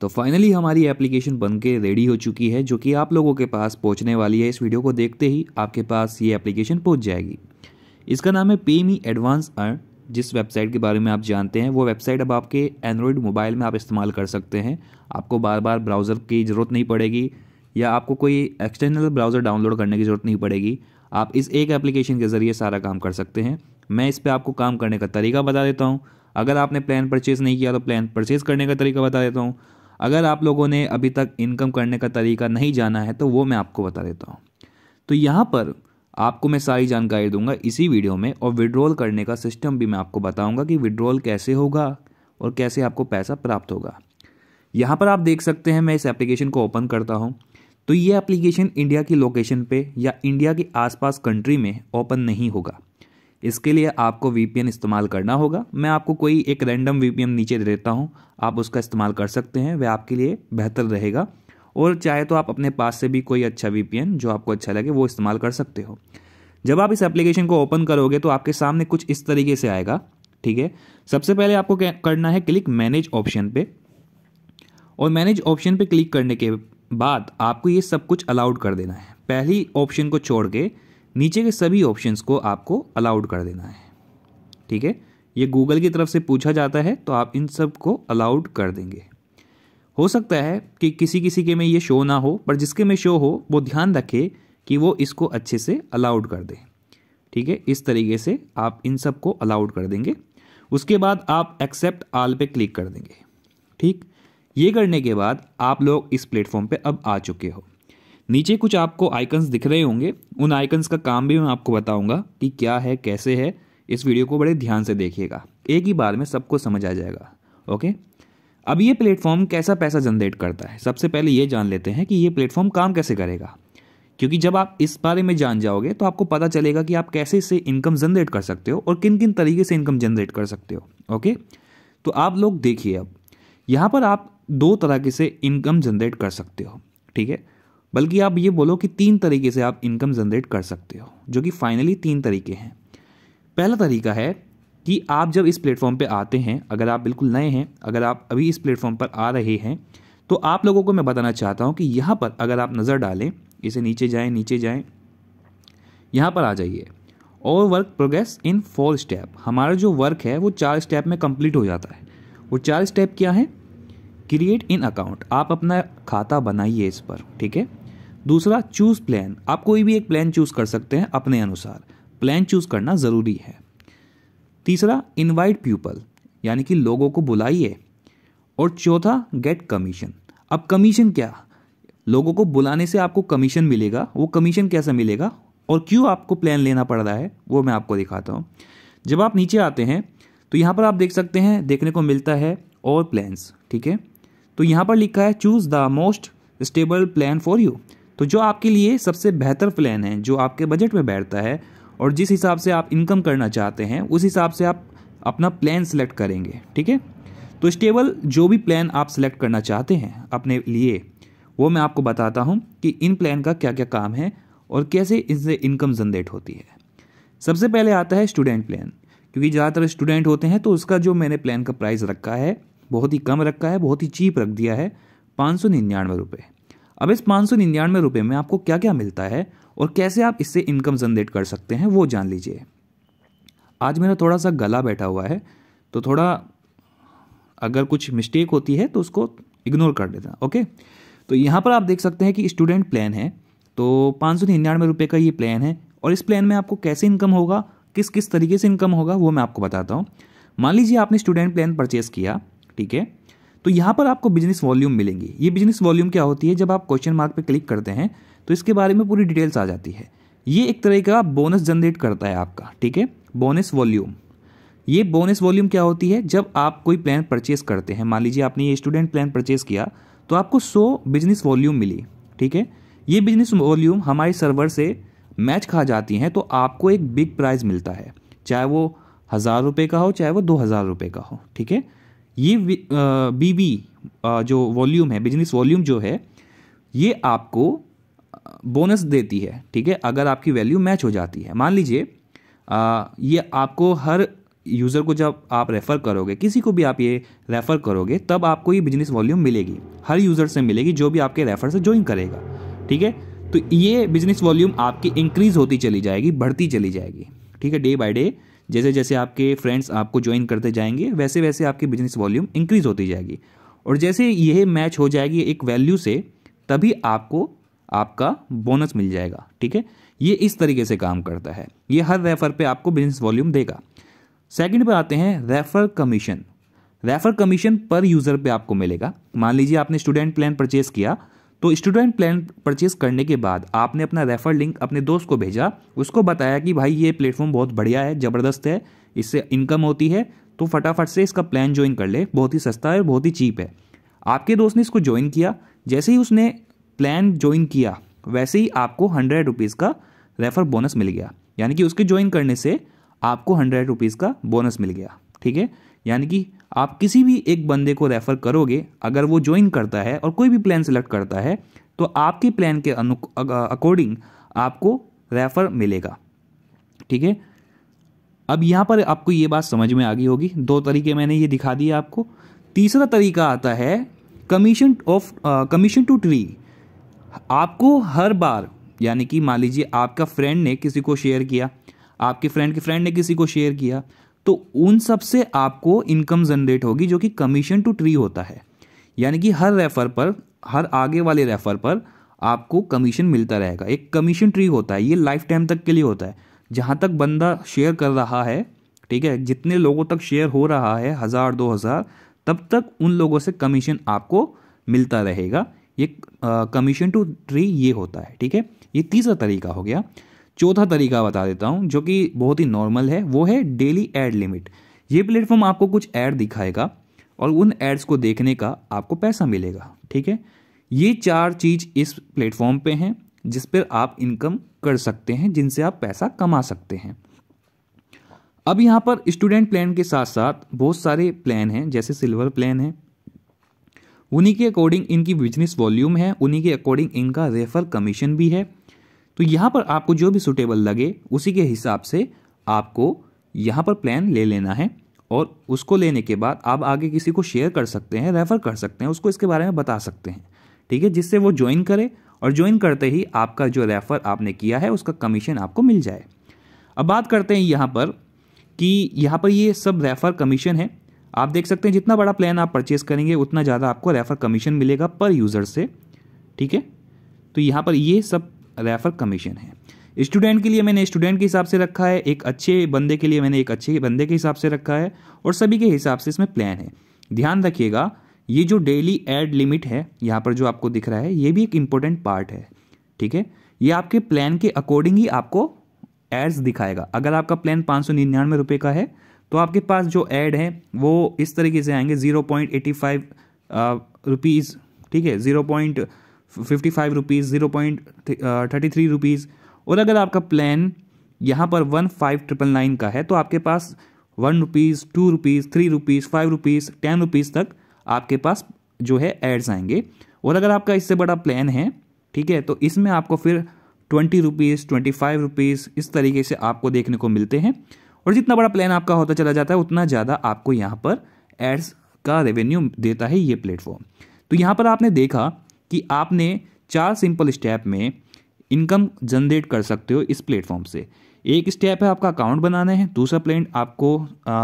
तो फाइनली हमारी एप्लीकेशन बन के रेडी हो चुकी है जो कि आप लोगों के पास पहुंचने वाली है इस वीडियो को देखते ही आपके पास ये एप्लीकेशन पहुंच जाएगी इसका नाम है पे मी एडवांस अर्न जिस वेबसाइट के बारे में आप जानते हैं वो वेबसाइट अब आपके एंड्रॉयड मोबाइल में आप इस्तेमाल कर सकते हैं आपको बार बार ब्राउज़र की ज़रूरत नहीं पड़ेगी या आपको कोई एक्सटर्नल ब्राउज़र डाउनलोड करने की ज़रूरत नहीं पड़ेगी आप इस एक एप्लीकेशन के ज़रिए सारा काम कर सकते हैं मैं इस पर आपको काम करने का तरीका बता देता हूँ अगर आपने प्लान परचेज़ नहीं किया तो प्लान परचेज़ करने का तरीका बता देता हूँ अगर आप लोगों ने अभी तक इनकम करने का तरीका नहीं जाना है तो वो मैं आपको बता देता हूँ तो यहाँ पर आपको मैं सारी जानकारी दूंगा इसी वीडियो में और विड्रॉल करने का सिस्टम भी मैं आपको बताऊंगा कि विड्रॉल कैसे होगा और कैसे आपको पैसा प्राप्त होगा यहाँ पर आप देख सकते हैं मैं इस एप्लीकेशन को ओपन करता हूँ तो ये एप्लीकेशन इंडिया की लोकेशन पे या इंडिया के आसपास कंट्री में ओपन नहीं होगा इसके लिए आपको वी इस्तेमाल करना होगा मैं आपको कोई एक रैंडम वी नीचे दे देता हूँ आप उसका इस्तेमाल कर सकते हैं वह आपके लिए बेहतर रहेगा और चाहे तो आप अपने पास से भी कोई अच्छा वी जो आपको अच्छा लगे वो इस्तेमाल कर सकते हो जब आप इस एप्लीकेशन को ओपन करोगे तो आपके सामने कुछ इस तरीके से आएगा ठीक है सबसे पहले आपको करना है क्लिक मैनेज ऑप्शन पे और मैनेज ऑप्शन पे क्लिक करने के बाद आपको ये सब कुछ अलाउड कर देना है पहली ऑप्शन को छोड़ के नीचे के सभी ऑप्शंस को आपको अलाउड कर देना है ठीक है ये गूगल की तरफ से पूछा जाता है तो आप इन सब को अलाउड कर देंगे हो सकता है कि किसी किसी के में ये शो ना हो पर जिसके में शो हो वो ध्यान रखे कि वो इसको अच्छे से अलाउड कर दे ठीक है इस तरीके से आप इन सब को अलाउड कर देंगे उसके बाद आप एक्सेप्ट आल पे क्लिक कर देंगे ठीक ये करने के बाद आप लोग इस प्लेटफॉर्म पे अब आ चुके हो नीचे कुछ आपको आइकन्स दिख रहे होंगे उन आइकन्स का काम भी मैं आपको बताऊंगा कि क्या है कैसे है इस वीडियो को बड़े ध्यान से देखिएगा एक ही बार में सबको समझ आ जाएगा ओके अब ये प्लेटफॉर्म कैसा पैसा जनरेट करता है सबसे पहले ये जान लेते हैं कि ये प्लेटफॉर्म काम कैसे करेगा क्योंकि जब आप इस बारे में जान जाओगे तो आपको पता चलेगा कि आप कैसे इससे इनकम जनरेट कर सकते हो और किन किन तरीके से इनकम जनरेट कर सकते हो ओके तो आप लोग देखिए अब यहाँ पर आप दो तरह के से इनकम जनरेट कर सकते हो ठीक है बल्कि आप ये बोलो कि तीन तरीके से आप इनकम जनरेट कर सकते हो जो कि फाइनली तीन तरीके हैं पहला तरीका है कि आप जब इस प्लेटफॉर्म पे आते हैं अगर आप बिल्कुल नए हैं अगर आप अभी इस प्लेटफॉर्म पर आ रहे हैं तो आप लोगों को मैं बताना चाहता हूँ कि यहाँ पर अगर आप नज़र डालें इसे नीचे जाएँ नीचे जाएँ यहाँ पर आ जाइए और work progress in four step हमारा जो वर्क है वो चार स्टेप में कंप्लीट हो जाता है वो चार स्टेप क्या है क्रिएट इन अकाउंट आप अपना खाता बनाइए इस पर ठीक है दूसरा चूज़ प्लान आप कोई भी एक प्लान चूज़ कर सकते हैं अपने अनुसार प्लान चूज़ करना ज़रूरी है तीसरा इनवाइट पीपल यानी कि लोगों को बुलाइए और चौथा गेट कमीशन अब कमीशन क्या लोगों को बुलाने से आपको कमीशन मिलेगा वो कमीशन कैसा मिलेगा और क्यों आपको प्लान लेना पड़ रहा है वो मैं आपको दिखाता हूँ जब आप नीचे आते हैं तो यहाँ पर आप देख सकते हैं देखने को मिलता है और प्लान्स ठीक है तो यहाँ पर लिखा है choose the most stable plan for you तो जो आपके लिए सबसे बेहतर प्लान है जो आपके बजट में बैठता है और जिस हिसाब से आप इनकम करना चाहते हैं उस हिसाब से आप अपना प्लान सेलेक्ट करेंगे ठीक है तो स्टेबल जो भी प्लान आप सेलेक्ट करना चाहते हैं अपने लिए वो मैं आपको बताता हूँ कि इन प्लान का क्या क्या काम है और कैसे इनसे इनकम जनरेट होती है सबसे पहले आता है स्टूडेंट प्लान क्योंकि ज़्यादातर स्टूडेंट होते हैं तो उसका जो मैंने प्लान का प्राइस रखा है बहुत ही कम रखा है बहुत ही चीप रख दिया है पाँच सौ निन्यानवे रुपये अब इस पाँच सौ निन्यानवे रुपये में आपको क्या क्या मिलता है और कैसे आप इससे इनकम जनरेट कर सकते हैं वो जान लीजिए आज मेरा थोड़ा सा गला बैठा हुआ है तो थोड़ा अगर कुछ मिस्टेक होती है तो उसको इग्नोर कर देना ओके तो यहाँ पर आप देख सकते हैं कि स्टूडेंट प्लान है तो पाँच सौ निन्यानवे रुपये का ये प्लान है और इस प्लान में आपको कैसे इनकम होगा किस किस तरीके से इनकम होगा वो मैं आपको बताता हूँ मान लीजिए आपने स्टूडेंट प्लान परचेस किया ठीक है तो यहाँ पर आपको बिजनेस वॉल्यूम मिलेंगी ये बिजनेस वॉल्यूम क्या होती है जब आप क्वेश्चन मार्क पर क्लिक करते हैं तो इसके बारे में पूरी डिटेल्स आ जाती है ये एक तरह का बोनस जनरेट करता है आपका ठीक है बोनस वॉल्यूम ये बोनस वॉल्यूम क्या होती है जब आप कोई प्लान परचेस करते हैं मान लीजिए आपने ये स्टूडेंट प्लान परचेस किया तो आपको 100 बिजनेस वॉल्यूम मिली ठीक है ये बिजनेस वॉल्यूम हमारे सर्वर से मैच खा जाती हैं तो आपको एक बिग प्राइज़ मिलता है चाहे वो हज़ार रुपये का हो चाहे वो दो हज़ार रुपये का हो ठीक है ये बी बी जो वॉल्यूम है बिजनेस वॉल्यूम जो है ये आपको बोनस देती है ठीक है अगर आपकी वैल्यू मैच हो जाती है मान लीजिए ये आपको हर यूज़र को जब आप रेफ़र करोगे किसी को भी आप ये रेफ़र करोगे तब आपको ये बिजनेस वॉल्यूम मिलेगी हर यूज़र से मिलेगी जो भी आपके रेफ़र से ज्वाइन करेगा ठीक है तो ये बिजनेस वॉल्यूम आपकी इंक्रीज़ होती चली जाएगी बढ़ती चली जाएगी ठीक है डे बाय डे जैसे जैसे आपके फ्रेंड्स आपको ज्वाइन करते जाएंगे वैसे वैसे आपकी बिजनेस वॉल्यूम इंक्रीज़ होती जाएगी और जैसे यह मैच हो जाएगी एक वैल्यू से तभी आपको आपका बोनस मिल जाएगा ठीक है ये इस तरीके से काम करता है ये हर रेफर पे आपको बिजनेस वॉल्यूम देगा सेकंड पे आते हैं रेफर कमीशन रेफर कमीशन पर यूज़र पे आपको मिलेगा मान लीजिए आपने स्टूडेंट प्लान परचेज किया तो स्टूडेंट प्लान परचेज करने के बाद आपने अपना रेफर लिंक अपने दोस्त को भेजा उसको बताया कि भाई ये प्लेटफॉर्म बहुत बढ़िया है ज़बरदस्त है इससे इनकम होती है तो फटाफट से इसका प्लान ज्वाइन कर ले बहुत ही सस्ता है और बहुत ही चीप है आपके दोस्त ने इसको ज्वाइन किया जैसे ही उसने प्लान ज्वाइन किया वैसे ही आपको हंड्रेड रुपीज़ का रेफर बोनस मिल गया यानी कि उसके ज्वाइन करने से आपको हंड्रेड रुपीज़ का बोनस मिल गया ठीक है यानी कि आप किसी भी एक बंदे को रेफ़र करोगे अगर वो ज्वाइन करता है और कोई भी प्लान सेलेक्ट करता है तो आपके प्लान के अनु अकॉर्डिंग आपको रेफ़र मिलेगा ठीक है अब यहाँ पर आपको ये बात समझ में आ गई होगी दो तरीके मैंने ये दिखा दिए आपको तीसरा तरीका आता है commission of commission to tree आपको हर बार यानी कि मान लीजिए आपका फ्रेंड ने किसी को शेयर किया आपके फ्रेंड के फ्रेंड ने किसी को शेयर किया तो उन सब से आपको इनकम जनरेट होगी जो कि कमीशन टू ट्री होता है यानी कि हर रेफर पर हर आगे वाले रेफर पर आपको कमीशन मिलता रहेगा एक कमीशन ट्री होता है ये लाइफ टाइम तक के लिए होता है जहाँ तक बंदा शेयर कर रहा है ठीक है जितने लोगों तक शेयर हो रहा है हज़ार दो हज़ार तब तक उन लोगों से कमीशन आपको मिलता रहेगा ये कमीशन टू ट्री ये होता है ठीक है ये तीसरा तरीका हो गया चौथा तरीका बता देता हूँ जो कि बहुत ही नॉर्मल है वो है डेली एड लिमिट ये प्लेटफॉर्म आपको कुछ ऐड दिखाएगा और उन एड्स को देखने का आपको पैसा मिलेगा ठीक है ये चार चीज़ इस प्लेटफॉर्म पे हैं जिस पर आप इनकम कर सकते हैं जिनसे आप पैसा कमा सकते हैं अब यहाँ पर स्टूडेंट प्लान के साथ साथ बहुत सारे प्लान हैं जैसे सिल्वर प्लान है उन्हीं के अकॉर्डिंग इनकी बिजनेस वॉल्यूम है उन्हीं के अकॉर्डिंग इनका रेफर कमीशन भी है तो यहाँ पर आपको जो भी सूटेबल लगे उसी के हिसाब से आपको यहाँ पर प्लान ले लेना है और उसको लेने के बाद आप आगे किसी को शेयर कर सकते हैं रेफ़र कर सकते हैं उसको इसके बारे में बता सकते हैं ठीक है जिससे वो ज्वाइन करे और ज्वाइन करते ही आपका जो रेफ़र आपने किया है उसका कमीशन आपको मिल जाए अब बात करते हैं यहाँ पर कि यहाँ पर ये सब रेफ़र कमीशन है आप देख सकते हैं जितना बड़ा प्लान आप परचेज़ करेंगे उतना ज़्यादा आपको रेफ़र कमीशन मिलेगा पर यूज़र से ठीक है तो यहाँ पर ये सब रेफ़र कमीशन है स्टूडेंट के लिए मैंने स्टूडेंट के हिसाब से रखा है एक अच्छे बंदे के लिए मैंने एक अच्छे बंदे के हिसाब से रखा है और सभी के हिसाब से इसमें प्लान है ध्यान रखिएगा ये जो डेली एड लिमिट है यहाँ पर जो आपको दिख रहा है ये भी एक इम्पोर्टेंट पार्ट है ठीक है ये आपके प्लान के अकॉर्डिंग ही आपको एड्स दिखाएगा अगर आपका प्लान पाँच सौ निन्यानवे रुपये का है तो आपके पास जो एड है वो इस तरीके से आएंगे zero point eighty five rupees ठीक है zero point fifty five rupees zero point thirty three rupees और अगर आपका प्लान यहाँ पर वन फाइव ट्रिपल नाइन का है तो आपके पास one rupees two rupees three rupees five rupees ten rupees तक आपके पास जो है एड्स आएंगे और अगर आपका इससे बड़ा प्लान है ठीक है तो इसमें आपको फिर twenty rupees twenty five rupees इस तरीके से आपको देखने को मिलते हैं और जितना बड़ा प्लान आपका होता चला जाता है उतना ज़्यादा आपको यहाँ पर एड्स का रेवेन्यू देता है ये प्लेटफॉर्म तो यहाँ पर आपने देखा कि आपने चार सिंपल स्टेप में इनकम जनरेट कर सकते हो इस प्लेटफॉर्म से एक स्टेप है आपका अकाउंट बनाना है दूसरा प्लान आपको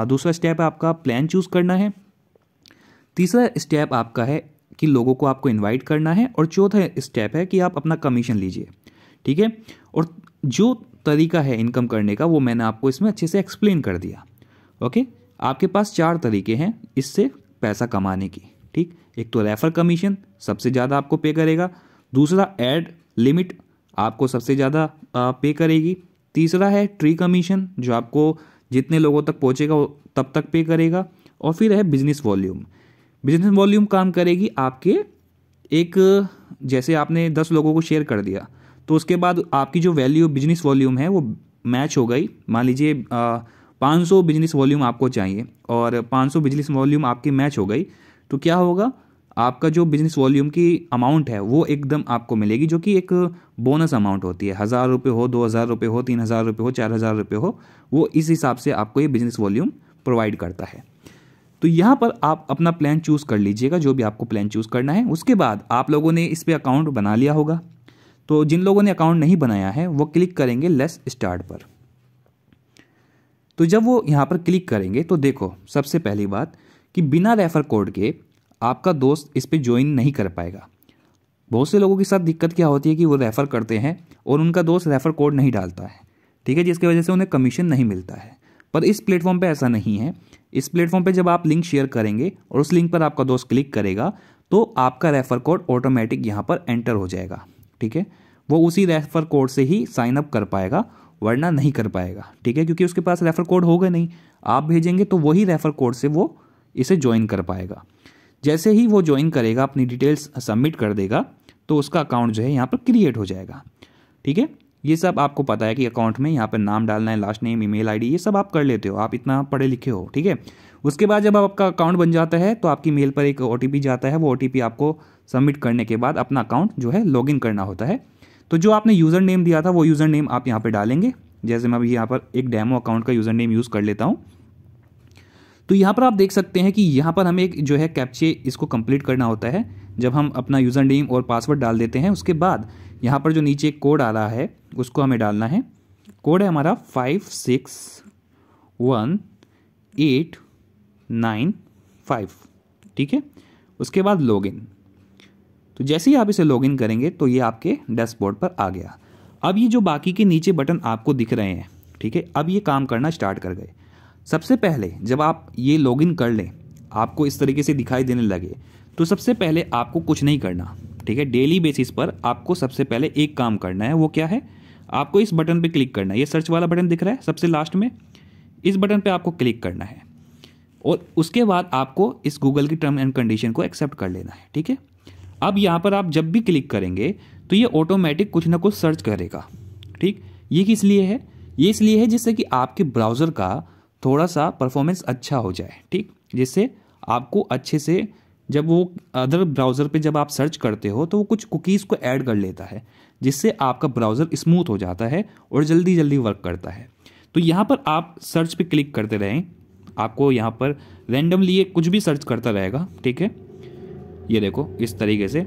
दूसरा स्टेप है आपका प्लान चूज़ करना है तीसरा स्टेप आपका है कि लोगों को आपको इनवाइट करना है और चौथा स्टेप है कि आप अपना कमीशन लीजिए ठीक है और जो तरीका है इनकम करने का वो मैंने आपको इसमें अच्छे से एक्सप्लेन कर दिया ओके आपके पास चार तरीके हैं इससे पैसा कमाने की ठीक एक तो रेफ़र कमीशन सबसे ज़्यादा आपको पे करेगा दूसरा एड लिमिट आपको सबसे ज़्यादा पे करेगी तीसरा है ट्री कमीशन जो आपको जितने लोगों तक पहुँचेगा तब तक पे करेगा और फिर है बिजनेस वॉल्यूम बिजनेस वॉल्यूम काम करेगी आपके एक जैसे आपने दस लोगों को शेयर कर दिया तो उसके बाद आपकी जो वैल्यू बिजनेस वॉल्यूम है वो मैच हो गई मान लीजिए पाँच सौ बिजनेस वॉल्यूम आपको चाहिए और पाँच सौ बिजनेस वॉल्यूम आपकी मैच हो गई तो क्या होगा आपका जो बिजनेस वॉल्यूम की अमाउंट है वो एकदम आपको मिलेगी जो कि एक बोनस अमाउंट होती है हज़ार रुपये हो दो हज़ार रुपये हो तीन हज़ार रुपये हो चार हज़ार रुपये हो वो इस हिसाब से आपको ये बिजनेस वॉल्यूम प्रोवाइड करता है तो यहाँ पर आप अपना प्लान चूज़ कर लीजिएगा जो भी आपको प्लान चूज़ करना है उसके बाद आप लोगों ने इस पर अकाउंट बना लिया होगा तो जिन लोगों ने अकाउंट नहीं बनाया है वो क्लिक करेंगे लेस स्टार्ट पर तो जब वो यहाँ पर क्लिक करेंगे तो देखो सबसे पहली बात कि बिना रेफ़र कोड के आपका दोस्त इस पर ज्वाइन नहीं कर पाएगा बहुत से लोगों के साथ दिक्कत क्या होती है कि वो रेफ़र करते हैं और उनका दोस्त रेफ़र कोड नहीं डालता है ठीक है जिसकी वजह से उन्हें कमीशन नहीं मिलता है पर इस प्लेटफॉर्म पे ऐसा नहीं है इस प्लेटफॉर्म पे जब आप लिंक शेयर करेंगे और उस लिंक पर आपका दोस्त क्लिक करेगा तो आपका रेफ़र कोड ऑटोमेटिक यहाँ पर एंटर हो जाएगा ठीक है वो उसी रेफ़र कोड से ही साइन अप कर पाएगा वरना नहीं कर पाएगा ठीक है क्योंकि उसके पास रेफ़र कोड होगा नहीं आप भेजेंगे तो वही रेफ़र कोड से वो इसे ज्वाइन कर पाएगा जैसे ही वो ज्वाइन करेगा अपनी डिटेल्स सबमिट कर देगा तो उसका अकाउंट जो है यहाँ पर क्रिएट हो जाएगा ठीक है ये सब आपको पता है कि अकाउंट में यहाँ पर नाम डालना है लास्ट नेम ईमेल आईडी ये सब आप कर लेते हो आप इतना पढ़े लिखे हो ठीक है उसके बाद जब आपका अकाउंट बन जाता है तो आपकी मेल पर एक ओ जाता है वो ओ आपको सबमिट करने के बाद अपना अकाउंट जो है लॉगिन करना होता है तो जो आपने यूज़र नेम दिया था वो यूज़र नेम आप यहाँ पर डालेंगे जैसे मैं अभी यहाँ पर एक डैमो अकाउंट का यूज़र नेम यूज़ कर लेता हूँ तो यहाँ पर आप देख सकते हैं कि यहाँ पर हमें एक जो है कैप्चे इसको कंप्लीट करना होता है जब हम अपना यूज़र नेम और पासवर्ड डाल देते हैं उसके बाद यहाँ पर जो नीचे कोड आ रहा है उसको हमें डालना है कोड है हमारा five six one eight nine five ठीक है उसके बाद लॉगिन तो जैसे ही आप इसे लॉगिन करेंगे तो ये आपके डैशबोर्ड पर आ गया अब ये जो बाकी के नीचे बटन आपको दिख रहे हैं ठीक है अब ये काम करना स्टार्ट कर गए सबसे पहले जब आप ये लॉगिन कर लें आपको इस तरीके से दिखाई देने लगे तो सबसे पहले आपको कुछ नहीं करना ठीक है डेली बेसिस पर आपको सबसे पहले एक काम करना है वो क्या है आपको इस बटन पे क्लिक करना है ये सर्च वाला बटन दिख रहा है सबसे लास्ट में इस बटन पे आपको क्लिक करना है और उसके बाद आपको इस गूगल की टर्म एंड कंडीशन को एक्सेप्ट कर लेना है ठीक है अब यहाँ पर आप जब भी क्लिक करेंगे तो ये ऑटोमेटिक कुछ ना कुछ सर्च करेगा ठीक ये किस लिए है ये इसलिए है जिससे कि आपके ब्राउज़र का थोड़ा सा परफॉर्मेंस अच्छा हो जाए ठीक जिससे आपको अच्छे से जब वो अदर ब्राउज़र पे जब आप सर्च करते हो तो वो कुछ कुकीज़ को ऐड कर लेता है जिससे आपका ब्राउज़र स्मूथ हो जाता है और जल्दी जल्दी वर्क करता है तो यहाँ पर आप सर्च पे क्लिक करते रहें आपको यहाँ पर रैंडमली ये कुछ भी सर्च करता रहेगा ठीक है ये देखो इस तरीके से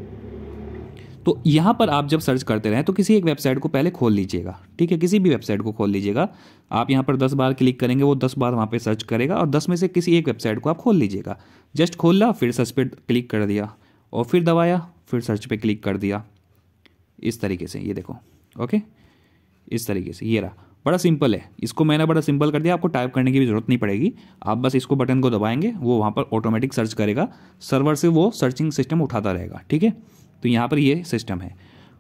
तो यहाँ पर आप जब सर्च करते रहें तो किसी एक वेबसाइट को पहले खोल लीजिएगा ठीक है किसी भी वेबसाइट को खोल लीजिएगा आप यहाँ पर दस बार क्लिक करेंगे वो दस बार वहाँ पर सर्च करेगा और दस में से किसी एक वेबसाइट को आप खोल लीजिएगा जस्ट खोला फिर सर्च पर क्लिक कर दिया और फिर दबाया फिर सर्च पर क्लिक कर दिया इस तरीके से ये देखो ओके इस तरीके से ये रहा बड़ा सिंपल है इसको मैंने बड़ा सिंपल कर दिया आपको टाइप करने की भी ज़रूरत नहीं पड़ेगी आप बस इसको बटन को दबाएंगे वो वहाँ पर ऑटोमेटिक सर्च करेगा सर्वर से वो सर्चिंग सिस्टम उठाता रहेगा ठीक है तो यहाँ पर ये सिस्टम है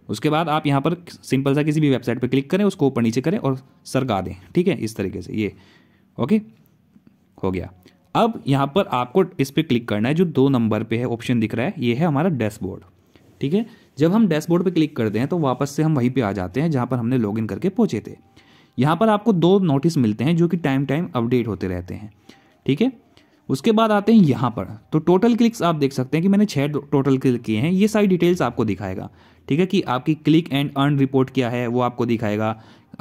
उसके बाद आप यहाँ पर सिंपल सा किसी भी वेबसाइट पर क्लिक करें उसको ऊपर नीचे करें और सरका दें ठीक है इस तरीके से ये ओके हो गया अब यहाँ पर आपको इस पर क्लिक करना है जो दो नंबर पे है ऑप्शन दिख रहा है ये है हमारा डैशबोर्ड ठीक है जब हम डैशबोर्ड पे क्लिक करते हैं तो वापस से हम वहीं पे आ जाते हैं जहाँ पर हमने लॉगिन करके पहुँचे थे यहाँ पर आपको दो नोटिस मिलते हैं जो कि टाइम टाइम अपडेट होते रहते हैं ठीक है उसके बाद आते हैं यहाँ पर तो टोटल क्लिक्स आप देख सकते हैं कि मैंने छः टोटल क्लिक किए हैं ये सारी डिटेल्स आपको दिखाएगा ठीक है कि आपकी क्लिक एंड अर्न रिपोर्ट क्या है वो आपको दिखाएगा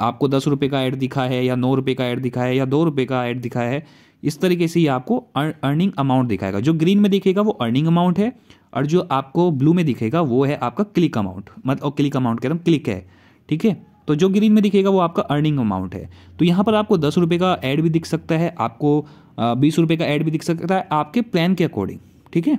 आपको दस रुपये का ऐड दिखा है या नौ रुपये का ऐड दिखा है या दो रुपये का ऐड दिखा है इस तरीके से ये आपको अर्निंग अमाउंट दिखाएगा जो ग्रीन में दिखेगा वो अर्निंग अमाउंट है और जो आपको ब्लू में दिखेगा वो है आपका क्लिक अमाउंट मतलब क्लिक अमाउंट कह रहा हूँ क्लिक है ठीक है तो जो ग्रीन में दिखेगा वो आपका अर्निंग अमाउंट है तो यहाँ पर आपको दस रुपये का ऐड भी दिख सकता है आपको बीस रुपये का ऐड भी दिख सकता है आपके प्लान के अकॉर्डिंग ठीक है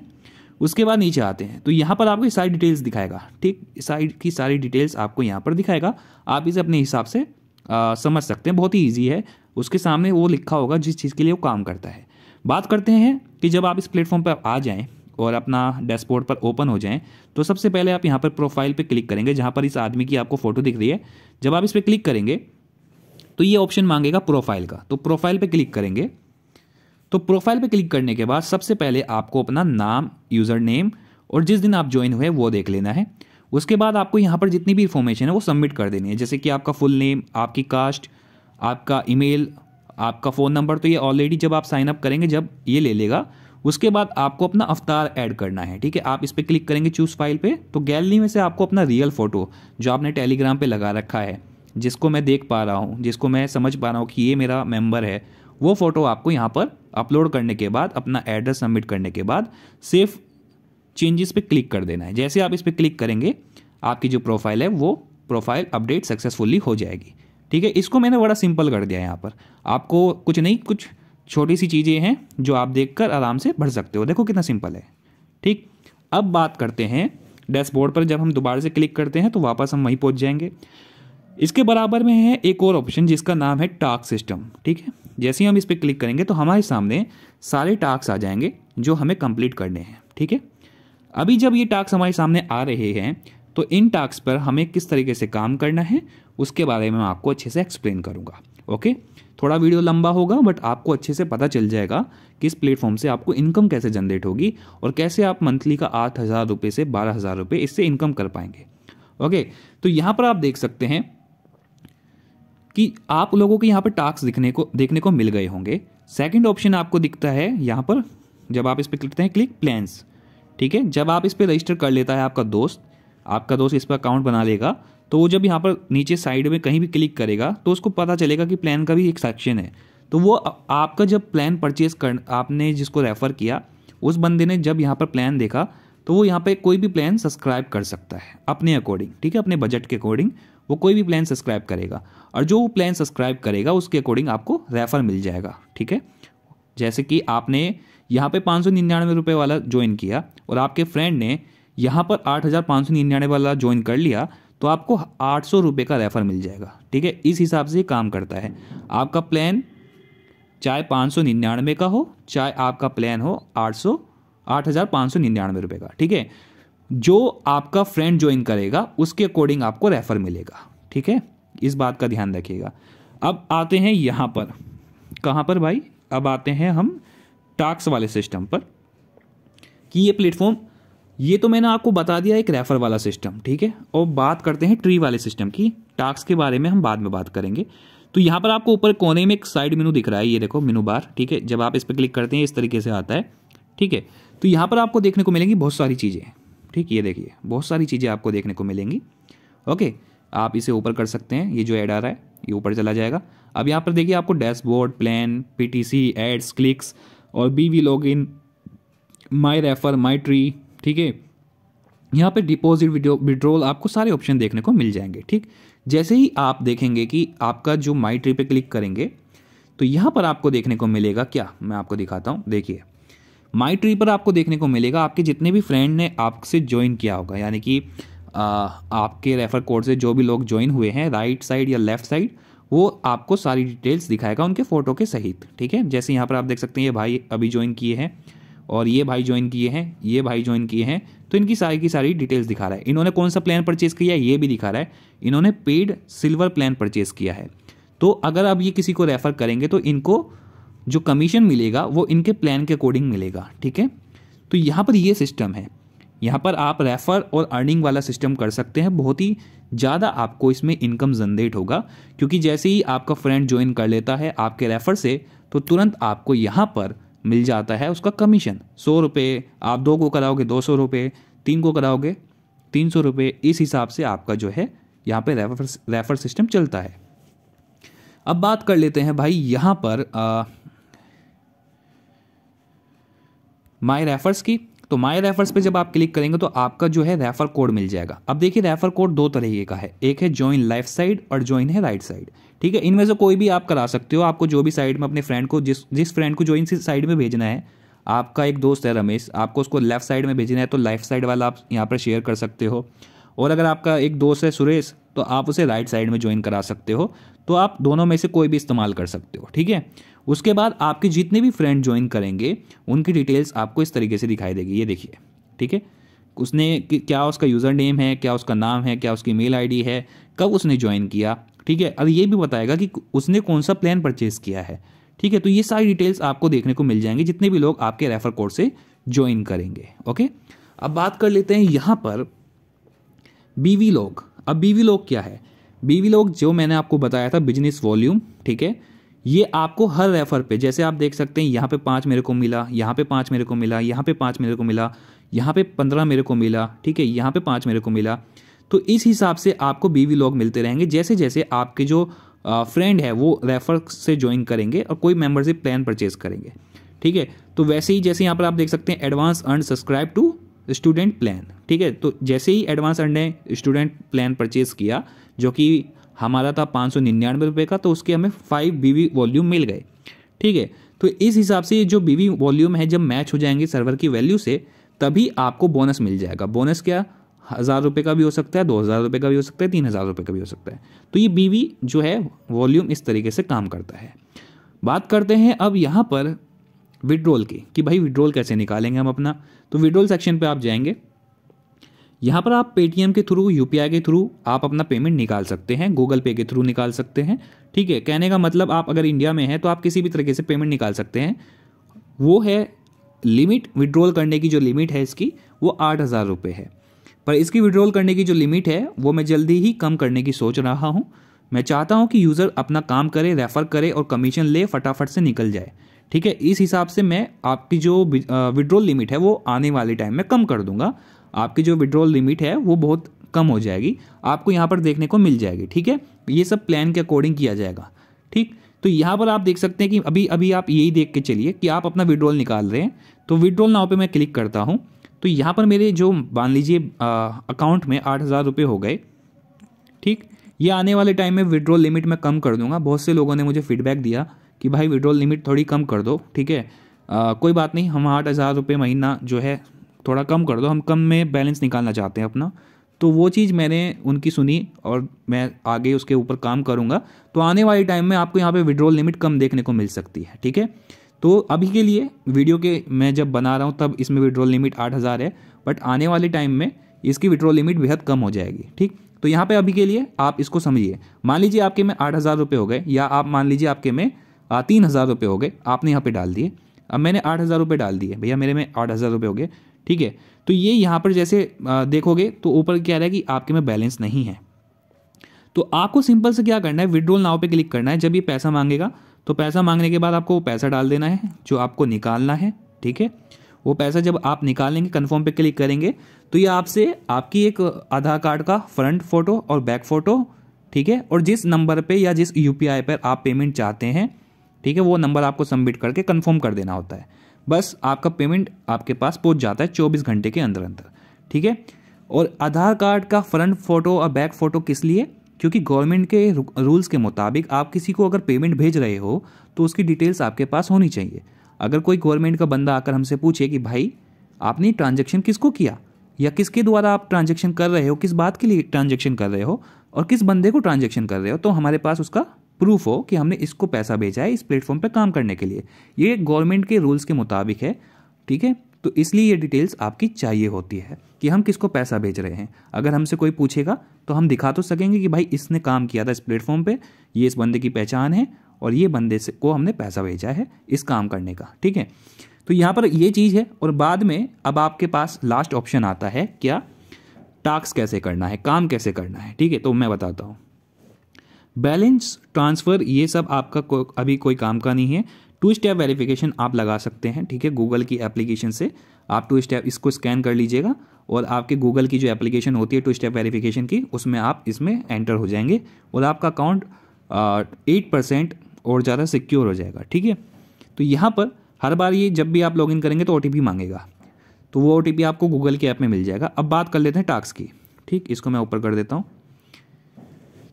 उसके बाद नीचे आते हैं तो यहाँ पर आपको सारी डिटेल्स दिखाएगा ठीक साइड की सारी डिटेल्स आपको यहाँ पर दिखाएगा आप इसे अपने हिसाब से आ, समझ सकते हैं बहुत ही ईजी है उसके सामने वो लिखा होगा जिस चीज़ के लिए वो काम करता है बात करते हैं कि जब आप इस प्लेटफॉर्म पर आ जाएँ और अपना डैशबोर्ड पर ओपन हो जाएँ तो सबसे पहले आप यहाँ पर प्रोफाइल पर क्लिक करेंगे जहाँ पर इस आदमी की आपको फ़ोटो दिख रही है जब आप इस पर क्लिक करेंगे तो ये ऑप्शन मांगेगा प्रोफाइल का तो प्रोफाइल पे क्लिक करेंगे तो प्रोफाइल पे क्लिक करने के बाद सबसे पहले आपको अपना नाम यूज़र नेम और जिस दिन आप ज्वाइन हुए वो देख लेना है उसके बाद आपको यहाँ पर जितनी भी इन्फॉर्मेशन है वो सबमिट कर देनी है जैसे कि आपका फुल नेम आपकी कास्ट आपका ईमेल आपका फ़ोन नंबर तो ये ऑलरेडी जब आप साइन अप करेंगे जब ये ले लेगा ले उसके बाद आपको अपना अवतार ऐड करना है ठीक है आप इस पर क्लिक करेंगे चूज फाइल पे तो गैलरी में से आपको अपना रियल फ़ोटो जो आपने टेलीग्राम पे लगा रखा है जिसको मैं देख पा रहा हूँ जिसको मैं समझ पा रहा हूँ कि ये मेरा मेम्बर है वो फ़ोटो आपको यहाँ पर अपलोड करने के बाद अपना एड्रेस सबमिट करने के बाद सेफ चेंजेस पर क्लिक कर देना है जैसे आप इस पर क्लिक करेंगे आपकी जो प्रोफाइल है वो प्रोफाइल अपडेट सक्सेसफुली हो जाएगी ठीक है इसको मैंने बड़ा सिंपल कर दिया यहाँ पर आपको कुछ नहीं कुछ छोटी सी चीज़ें हैं जो आप देखकर आराम से भर सकते हो देखो कितना सिंपल है ठीक अब बात करते हैं डैशबोर्ड पर जब हम दोबारा से क्लिक करते हैं तो वापस हम वहीं पहुंच जाएंगे इसके बराबर में है एक और ऑप्शन जिसका नाम है टास्क सिस्टम ठीक है जैसे ही हम इस पर क्लिक करेंगे तो हमारे सामने सारे टास्क आ जाएंगे जो हमें कंप्लीट करने हैं ठीक है अभी जब ये टास्क हमारे सामने आ रहे हैं तो इन टास्क पर हमें किस तरीके से काम करना है उसके बारे में मैं आपको अच्छे से एक्सप्लेन करूँगा ओके थोड़ा वीडियो लंबा होगा बट आपको अच्छे से पता चल जाएगा कि इस प्लेटफॉर्म से आपको इनकम कैसे जनरेट होगी और कैसे आप मंथली का आठ हज़ार रुपये से बारह हज़ार रुपये इससे इनकम कर पाएंगे ओके तो यहाँ पर आप देख सकते हैं कि आप लोगों के यहाँ पर टास्क दिखने को देखने को मिल गए होंगे सेकेंड ऑप्शन आपको दिखता है यहाँ पर जब आप इस पर करते हैं क्लिक प्लान्स ठीक है जब आप इस पर रजिस्टर कर लेता है आपका दोस्त आपका दोस्त इस पर अकाउंट बना लेगा तो वो जब यहाँ पर नीचे साइड में कहीं भी क्लिक करेगा तो उसको पता चलेगा कि प्लान का भी एक सेक्शन है तो वो आपका जब प्लान परचेज कर आपने जिसको रेफ़र किया उस बंदे ने जब यहाँ पर प्लान देखा तो वो यहाँ पर कोई भी प्लान सब्सक्राइब कर सकता है अपने अकॉर्डिंग ठीक है अपने बजट के अकॉर्डिंग वो कोई भी प्लान सब्सक्राइब करेगा और जो वो प्लान सब्सक्राइब करेगा उसके अकॉर्डिंग आपको रेफ़र मिल जाएगा ठीक है जैसे कि आपने यहाँ पे पाँच सौ निन्यानवे रुपये वाला ज्वाइन किया और आपके फ्रेंड ने यहाँ पर आठ हज़ार पाँच सौ निन्यानवे वाला ज्वाइन कर लिया तो आपको आठ सौ रुपये का रेफ़र मिल जाएगा ठीक है इस हिसाब से काम करता है आपका प्लान चाहे पाँच सौ निन्यानवे का हो चाहे आपका प्लान हो आठ सौ आठ हज़ार पाँच सौ निन्यानवे रुपये का ठीक है जो आपका फ्रेंड ज्वाइन करेगा उसके अकॉर्डिंग आपको रेफ़र मिलेगा ठीक है इस बात का ध्यान रखिएगा अब आते हैं यहाँ पर कहाँ पर भाई अब आते हैं हम टास्क वाले सिस्टम पर कि ये प्लेटफॉर्म ये तो मैंने आपको बता दिया एक रेफर वाला सिस्टम ठीक है और बात करते हैं ट्री वाले सिस्टम की टास्क के बारे में हम बाद में बात करेंगे तो यहाँ पर आपको ऊपर कोने में एक साइड मेनू दिख रहा है ये देखो मेनू बार ठीक है जब आप इस पर क्लिक करते हैं इस तरीके से आता है ठीक है तो यहाँ पर आपको देखने को मिलेंगी बहुत सारी चीज़ें ठीक ये देखिए बहुत सारी चीज़ें आपको देखने को मिलेंगी ओके आप इसे ऊपर कर सकते हैं ये जो ऐड आ रहा है ये ऊपर चला जाएगा अब यहाँ पर देखिए आपको dashboard plan PTC ads clicks और B log in my refer my tree ठीक है यहाँ पे डिपॉजिट विड्रोल आपको सारे ऑप्शन देखने को मिल जाएंगे ठीक जैसे ही आप देखेंगे कि आपका जो माई ट्री पे क्लिक करेंगे तो यहाँ पर आपको देखने को मिलेगा क्या मैं आपको दिखाता हूँ देखिए माई ट्री पर आपको देखने को मिलेगा आपके जितने भी फ्रेंड ने आपसे ज्वाइन किया होगा यानी कि आपके रेफर कोड से जो भी लोग ज्वाइन हुए हैं राइट साइड या लेफ्ट साइड वो आपको सारी डिटेल्स दिखाएगा उनके फ़ोटो के सहित ठीक है जैसे यहाँ पर आप देख सकते हैं ये भाई अभी ज्वाइन किए हैं और ये भाई ज्वाइन किए हैं ये भाई ज्वाइन किए हैं तो इनकी सारी की सारी डिटेल्स दिखा रहा है इन्होंने कौन सा प्लान परचेज़ किया है ये भी दिखा रहा है इन्होंने पेड सिल्वर प्लान परचेज़ किया है तो अगर आप ये किसी को रेफ़र करेंगे तो इनको जो कमीशन मिलेगा वो इनके प्लान के अकॉर्डिंग मिलेगा ठीक है तो यहाँ पर ये सिस्टम है यहाँ पर आप रेफ़र और अर्निंग वाला सिस्टम कर सकते हैं बहुत ही ज़्यादा आपको इसमें इनकम जनरेट होगा क्योंकि जैसे ही आपका फ्रेंड ज्वाइन कर लेता है आपके रेफ़र से तो तुरंत आपको यहाँ पर मिल जाता है उसका कमीशन सौ रुपये आप दो को कराओगे दो सौ रुपये तीन को कराओगे तीन सौ रुपये इस हिसाब से आपका जो है यहाँ पे रेफर रेफर सिस्टम चलता है अब बात कर लेते हैं भाई यहाँ पर माई रेफर्स की तो माई रेफर्स पे जब आप क्लिक करेंगे तो आपका जो है रेफर कोड मिल जाएगा अब देखिए रेफर कोड दो तरीके का है एक है ज्वाइन लेफ्ट साइड और ज्वाइन है राइट साइड ठीक है इनमें से कोई भी आप करा सकते हो आपको जो भी साइड में अपने फ्रेंड को जिस जिस फ्रेंड को ज्वाइन साइड में भेजना है आपका एक दोस्त है रमेश आपको उसको लेफ्ट साइड में भेजना है तो लेफ्ट साइड वाला आप यहाँ पर शेयर कर सकते हो और अगर आपका एक दोस्त है सुरेश तो आप उसे राइट साइड में ज्वाइन करा सकते हो तो आप दोनों में से कोई भी इस्तेमाल कर सकते हो ठीक है उसके बाद आपके जितने भी फ्रेंड ज्वाइन करेंगे उनकी डिटेल्स आपको इस तरीके से दिखाई देगी ये देखिए ठीक है उसने क्या उसका यूज़र नेम है क्या उसका नाम है क्या उसकी मेल आईडी है कब उसने ज्वाइन किया ठीक है अब ये भी बताएगा कि उसने कौन सा प्लान परचेज़ किया है ठीक है तो ये सारी डिटेल्स आपको देखने को मिल जाएंगे जितने भी लोग आपके रेफ़र कोड से ज्वाइन करेंगे ओके अब बात कर लेते हैं यहाँ पर बीवी लोग अब बीवी लोग क्या है बीवी लोग जो मैंने आपको बताया था बिजनेस वॉल्यूम ठीक है ये आपको हर रेफर पे जैसे आप देख सकते हैं यहाँ पे पाँच मेरे को मिला यहाँ पे पाँच मेरे को मिला यहाँ पे पाँच मेरे को मिला यहाँ पे पंद्रह मेरे को मिला ठीक है यहाँ पे पाँच मेरे को मिला तो इस हिसाब से आपको बीवी लॉग मिलते रहेंगे जैसे जैसे आपके जो फ्रेंड है वो रेफर से ज्वाइन करेंगे और कोई मेम्बरशिप प्लान परचेज करेंगे ठीक है तो वैसे ही जैसे यहाँ पर आप देख सकते हैं advance earn subscribe to student plan ठीक है तो जैसे ही एडवांस अर्न ने स्टूडेंट प्लान परचेज किया जो कि हमारा था पाँच सौ निन्यानवे रुपये का तो उसके हमें फाइव वी वॉल्यूम मिल गए ठीक है तो इस हिसाब से जो वी वॉल्यूम है जब मैच हो जाएंगे सर्वर की वैल्यू से तभी आपको बोनस मिल जाएगा बोनस क्या हज़ार रुपये का भी हो सकता है दो हज़ार रुपये का भी हो सकता है तीन हज़ार रुपये का भी हो सकता है तो ये बीवी जो है वॉल्यूम इस तरीके से काम करता है बात करते हैं अब यहाँ पर विड्रोल की कि भाई विड्रोल कैसे निकालेंगे हम अपना तो विड्रोल सेक्शन पे आप जाएंगे यहाँ पर आप पेटीएम के थ्रू यू के थ्रू आप अपना पेमेंट निकाल सकते हैं गूगल पे के थ्रू निकाल सकते हैं ठीक है कहने का मतलब आप अगर इंडिया में हैं तो आप किसी भी तरीके से पेमेंट निकाल सकते हैं वो है लिमिट विड्रॉल करने की जो लिमिट है इसकी वो आठ हज़ार रुपये है पर इसकी विड्रॉल करने की जो लिमिट है वो मैं जल्दी ही कम करने की सोच रहा हूँ मैं चाहता हूँ कि यूज़र अपना काम करे रेफ़र करे और कमीशन ले फटाफट से निकल जाए ठीक है इस हिसाब से मैं आपकी जो विड्रॉल uh, लिमिट है वो आने वाले टाइम में कम कर दूंगा आपकी जो विड्रॉल लिमिट है वो बहुत कम हो जाएगी आपको यहाँ पर देखने को मिल जाएगी ठीक है ये सब प्लान के अकॉर्डिंग किया जाएगा ठीक तो यहाँ पर आप देख सकते हैं कि अभी अभी आप यही देख के चलिए कि आप अपना विड्रॉल निकाल रहे हैं तो विड्रॉल नाव पे मैं क्लिक करता हूँ तो यहाँ पर मेरे जो मान लीजिए अकाउंट में आठ हज़ार रुपये हो गए ठीक ये आने वाले टाइम में विड्रॉल लिमिट मैं कम कर दूंगा बहुत से लोगों ने मुझे फीडबैक दिया कि भाई विड्रॉल लिमिट थोड़ी कम कर दो ठीक है कोई बात नहीं हम आठ हज़ार रुपये महीना जो है थोड़ा कम कर दो हम कम में बैलेंस निकालना चाहते हैं अपना तो वो चीज़ मैंने उनकी सुनी और मैं आगे उसके ऊपर काम करूँगा तो आने वाले टाइम में आपको यहाँ पे विड्रॉल लिमिट कम देखने को मिल सकती है ठीक है तो अभी के लिए वीडियो के मैं जब बना रहा हूँ तब इसमें विड्रॉल लिमिट आठ हज़ार है बट आने वाले टाइम में इसकी विड्रॉल लिमिट बेहद कम हो जाएगी ठीक तो यहाँ पे अभी के लिए आप इसको समझिए मान लीजिए आपके में आठ हज़ार रुपये हो गए या आप मान लीजिए आपके में तीन हज़ार रुपये हो गए आपने यहाँ पे डाल दिए अब मैंने आठ हज़ार रुपये डाल दिए भैया मेरे में आठ हज़ार रुपये हो गए ठीक है तो ये यहाँ पर जैसे देखोगे तो ऊपर क्या रहा है कि आपके में बैलेंस नहीं है तो आपको सिंपल से क्या करना है विड्रोल नाव पे क्लिक करना है जब ये पैसा मांगेगा तो पैसा मांगने के बाद आपको वो पैसा डाल देना है जो आपको निकालना है ठीक है वो पैसा जब आप निकालेंगे कन्फर्म पे क्लिक करेंगे तो ये आपसे आपकी एक आधार कार्ड का फ्रंट फ़ोटो और बैक फ़ोटो ठीक है और जिस नंबर पर या जिस यू पर आप पेमेंट चाहते हैं ठीक है वो नंबर आपको सबमिट करके कन्फर्म कर देना होता है बस आपका पेमेंट आपके पास पहुँच जाता है चौबीस घंटे के अंदर अंदर ठीक है और आधार कार्ड का फ्रंट फ़ोटो और बैक फ़ोटो किस लिए क्योंकि गवर्नमेंट के रूल्स के मुताबिक आप किसी को अगर पेमेंट भेज रहे हो तो उसकी डिटेल्स आपके पास होनी चाहिए अगर कोई गवर्नमेंट का बंदा आकर हमसे पूछे कि भाई आपने ट्रांजेक्शन किसको किया या किसके द्वारा आप ट्रांजेक्शन कर रहे हो किस बात के लिए ट्रांजेक्शन कर रहे हो और किस बंदे को ट्रांजेक्शन कर रहे हो तो हमारे पास उसका प्रूफ हो कि हमने इसको पैसा भेजा है इस प्लेटफॉर्म पर काम करने के लिए ये गवर्नमेंट के रूल्स के मुताबिक है ठीक है तो इसलिए ये डिटेल्स आपकी चाहिए होती है कि हम किसको पैसा भेज रहे हैं अगर हमसे कोई पूछेगा तो हम दिखा तो सकेंगे कि भाई इसने काम किया था इस प्लेटफॉर्म पे ये इस बंदे की पहचान है और ये बंदे से को हमने पैसा भेजा है इस काम करने का ठीक है तो यहाँ पर ये चीज़ है और बाद में अब आपके पास लास्ट ऑप्शन आता है क्या टास्क कैसे करना है काम कैसे करना है ठीक है तो मैं बताता हूँ बैलेंस ट्रांसफ़र ये सब आपका को, अभी कोई काम का नहीं है टू स्टेप वेरिफिकेशन आप लगा सकते हैं ठीक है गूगल की एप्लीकेशन से आप टू स्टेप इसको स्कैन कर लीजिएगा और आपके गूगल की जो एप्लीकेशन होती है टू स्टेप वेरिफिकेशन की उसमें आप इसमें एंटर हो जाएंगे और आपका अकाउंट एट परसेंट और ज़्यादा सिक्योर हो जाएगा ठीक है तो यहाँ पर हर बार ये जब भी आप लॉग इन करेंगे तो ओ मांगेगा तो वो ओ आपको गूगल के ऐप में मिल जाएगा अब बात कर लेते हैं टास्क की ठीक इसको मैं ऊपर कर देता हूँ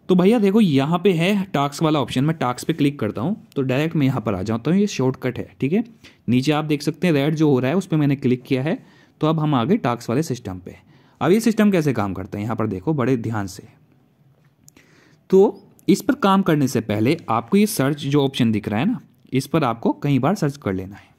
तो भैया देखो यहाँ पे है टास्क वाला ऑप्शन मैं टास्क पे क्लिक करता हूँ तो डायरेक्ट मैं यहाँ पर आ जाता हूँ तो ये शॉर्टकट है ठीक है नीचे आप देख सकते हैं रेड जो हो रहा है उस पर मैंने क्लिक किया है तो अब हम आ गए टास्क वाले सिस्टम पे अब ये सिस्टम कैसे काम करता है यहाँ पर देखो बड़े ध्यान से तो इस पर काम करने से पहले आपको ये सर्च जो ऑप्शन दिख रहा है ना इस पर आपको कई बार सर्च कर लेना है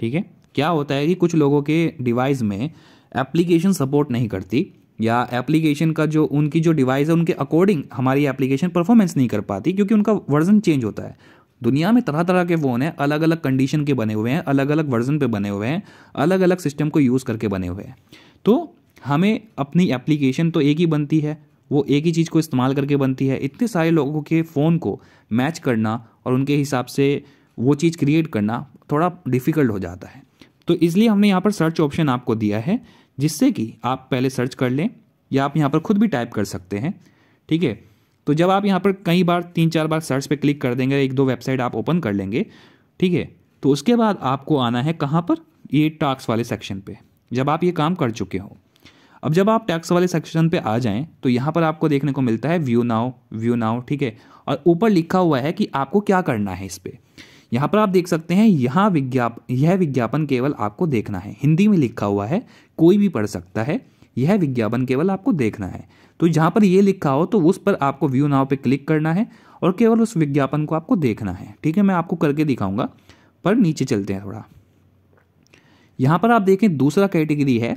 ठीक है क्या होता है कि कुछ लोगों के डिवाइस में एप्लीकेशन सपोर्ट नहीं करती या एप्लीकेशन का जो उनकी जो डिवाइस है उनके अकॉर्डिंग हमारी एप्लीकेशन परफॉर्मेंस नहीं कर पाती क्योंकि उनका वर्जन चेंज होता है दुनिया में तरह तरह के फ़ोन हैं अलग अलग कंडीशन के बने हुए हैं अलग अलग वर्जन पे बने हुए हैं अलग अलग सिस्टम को यूज़ करके बने हुए हैं तो हमें अपनी एप्लीकेशन तो एक ही बनती है वो एक ही चीज़ को इस्तेमाल करके बनती है इतने सारे लोगों के फ़ोन को मैच करना और उनके हिसाब से वो चीज़ क्रिएट करना थोड़ा डिफ़िकल्ट हो जाता है तो इसलिए हमने यहाँ पर सर्च ऑप्शन आपको दिया है जिससे कि आप पहले सर्च कर लें या आप यहाँ पर खुद भी टाइप कर सकते हैं ठीक है तो जब आप यहाँ पर कई बार तीन चार बार सर्च पे क्लिक कर देंगे एक दो वेबसाइट आप ओपन कर लेंगे ठीक है तो उसके बाद आपको आना है कहाँ पर ये टास्क वाले सेक्शन पे जब आप ये काम कर चुके हो अब जब आप टैक्स वाले सेक्शन पे आ जाएं तो यहाँ पर आपको देखने को मिलता है व्यू नाउ व्यू नाउ ठीक है और ऊपर लिखा हुआ है कि आपको क्या करना है इस पर यहाँ पर आप देख सकते हैं यहाँ विज्ञाप यह विज्ञापन केवल आपको देखना है हिंदी में लिखा हुआ है कोई भी पढ़ सकता है यह विज्ञापन केवल आपको देखना है तो जहाँ पर यह लिखा हो तो उस पर आपको व्यू नाव पे क्लिक करना है और केवल उस विज्ञापन को आपको देखना है ठीक है मैं आपको करके दिखाऊंगा पर नीचे चलते हैं थोड़ा यहाँ पर आप देखें दूसरा कैटेगरी है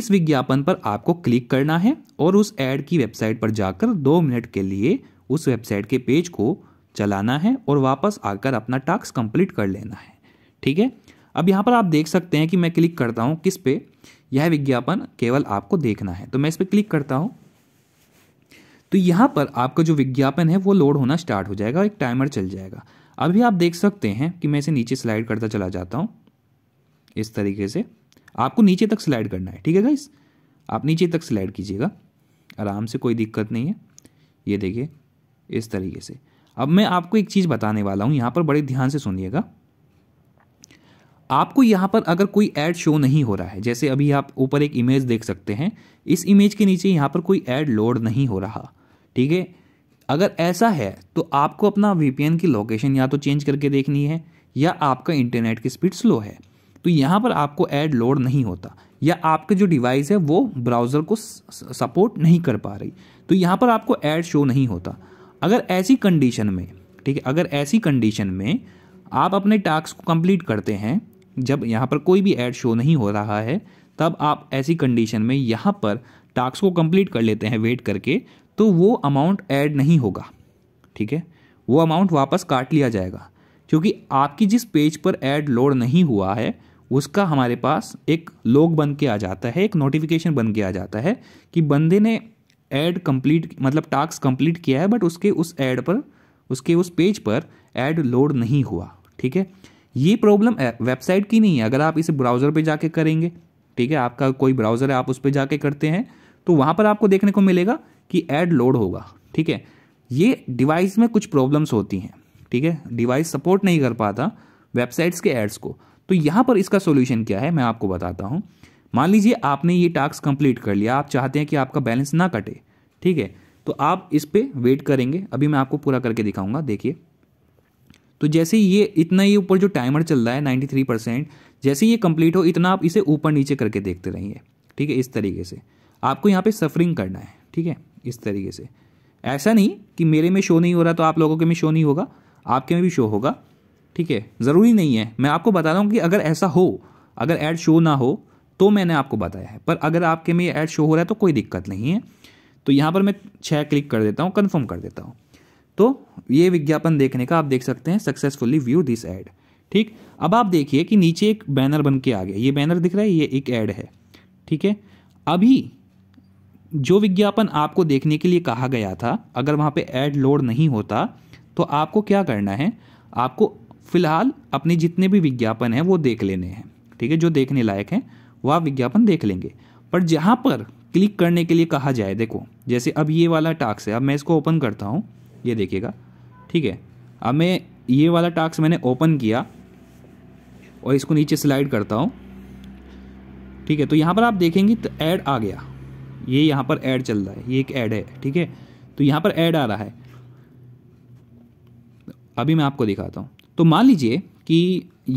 इस विज्ञापन पर आपको क्लिक करना है और उस एड की वेबसाइट पर जाकर दो मिनट के लिए उस वेबसाइट के पेज को चलाना है और वापस आकर अपना टास्क कंप्लीट कर लेना है ठीक है अब यहाँ पर आप देख सकते हैं कि मैं क्लिक करता हूँ किस पे यह विज्ञापन केवल आपको देखना है तो मैं इस पर क्लिक करता हूँ तो यहाँ पर आपका जो विज्ञापन है वो लोड होना स्टार्ट हो जाएगा एक टाइमर चल जाएगा अभी आप देख सकते हैं कि मैं इसे नीचे स्लाइड करता चला जाता हूँ इस तरीके से आपको नीचे तक स्लाइड करना है ठीक है गाइस आप नीचे तक स्लाइड कीजिएगा आराम से कोई दिक्कत नहीं है ये देखिए इस तरीके से अब मैं आपको एक चीज़ बताने वाला हूँ यहाँ पर बड़े ध्यान से सुनिएगा आपको यहाँ पर अगर कोई ऐड शो नहीं हो रहा है जैसे अभी आप ऊपर एक इमेज देख सकते हैं इस इमेज के नीचे यहाँ पर कोई ऐड लोड नहीं हो रहा ठीक है अगर ऐसा है तो आपको अपना वी की लोकेशन या तो चेंज करके देखनी है या आपका इंटरनेट की स्पीड स्लो है तो यहाँ पर आपको ऐड लोड नहीं होता या आपके जो डिवाइस है वो ब्राउज़र को सपोर्ट नहीं कर पा रही तो यहाँ पर आपको ऐड शो नहीं होता अगर ऐसी कंडीशन में ठीक है अगर ऐसी कंडीशन में आप अपने टास्क को कंप्लीट करते हैं जब यहाँ पर कोई भी ऐड शो नहीं हो रहा है तब आप ऐसी कंडीशन में यहाँ पर टास्क को कंप्लीट कर लेते हैं वेट करके तो वो अमाउंट ऐड नहीं होगा ठीक है वो अमाउंट वापस काट लिया जाएगा क्योंकि आपकी जिस पेज पर ऐड लोड नहीं हुआ है उसका हमारे पास एक लोग बन के आ जाता है एक नोटिफिकेशन बन के आ जाता है कि बंदे ने एड कंप्लीट मतलब टास्क कंप्लीट किया है बट उसके उस एड पर उसके उस पेज पर ऐड लोड नहीं हुआ ठीक है ये प्रॉब्लम वेबसाइट की नहीं है अगर आप इसे ब्राउज़र पे जाके करेंगे ठीक है आपका कोई ब्राउज़र है आप उस पर जाके करते हैं तो वहाँ पर आपको देखने को मिलेगा कि ऐड लोड होगा ठीक है ये डिवाइस में कुछ प्रॉब्लम्स होती हैं ठीक है डिवाइस सपोर्ट नहीं कर पाता वेबसाइट्स के एड्स को तो यहाँ पर इसका सोल्यूशन क्या है मैं आपको बताता हूँ मान लीजिए आपने ये टास्क कंप्लीट कर लिया आप चाहते हैं कि आपका बैलेंस ना कटे ठीक है तो आप इस पर वेट करेंगे अभी मैं आपको पूरा करके दिखाऊंगा देखिए तो जैसे ये इतना ही ऊपर जो टाइमर चल रहा है नाइन्टी थ्री परसेंट जैसे ये कंप्लीट हो इतना आप इसे ऊपर नीचे करके देखते रहिए ठीक है इस तरीके से आपको यहाँ पे सफरिंग करना है ठीक है इस तरीके से ऐसा नहीं कि मेरे में शो नहीं हो रहा तो आप लोगों के में शो नहीं होगा आपके में भी शो होगा ठीक है ज़रूरी नहीं है मैं आपको बता रहा हूँ कि अगर ऐसा हो अगर ऐड शो ना हो तो मैंने आपको बताया है पर अगर आपके में ये ऐड शो हो रहा है तो कोई दिक्कत नहीं है तो यहाँ पर मैं छः क्लिक कर देता हूँ कन्फर्म कर देता हूँ तो ये विज्ञापन देखने का आप देख सकते हैं सक्सेसफुली व्यू दिस ऐड ठीक अब आप देखिए कि नीचे एक बैनर बन के आ गया ये बैनर दिख रहा है ये एक ऐड है ठीक है अभी जो विज्ञापन आपको देखने के लिए कहा गया था अगर वहाँ पे ऐड लोड नहीं होता तो आपको क्या करना है आपको फ़िलहाल अपने जितने भी विज्ञापन हैं वो देख लेने हैं ठीक है जो देखने लायक हैं वह विज्ञापन देख लेंगे पर जहाँ पर क्लिक करने के लिए कहा जाए देखो जैसे अब ये वाला टास्क है अब मैं इसको ओपन करता हूँ ये देखिएगा ठीक है अब मैं ये वाला टास्क मैंने ओपन किया और इसको नीचे स्लाइड करता हूँ ठीक है तो यहाँ पर आप देखेंगे तो ऐड आ गया ये यहाँ पर ऐड चल रहा है ये एक ऐड है ठीक है तो यहाँ पर ऐड आ रहा है अभी मैं आपको दिखाता हूँ तो मान लीजिए कि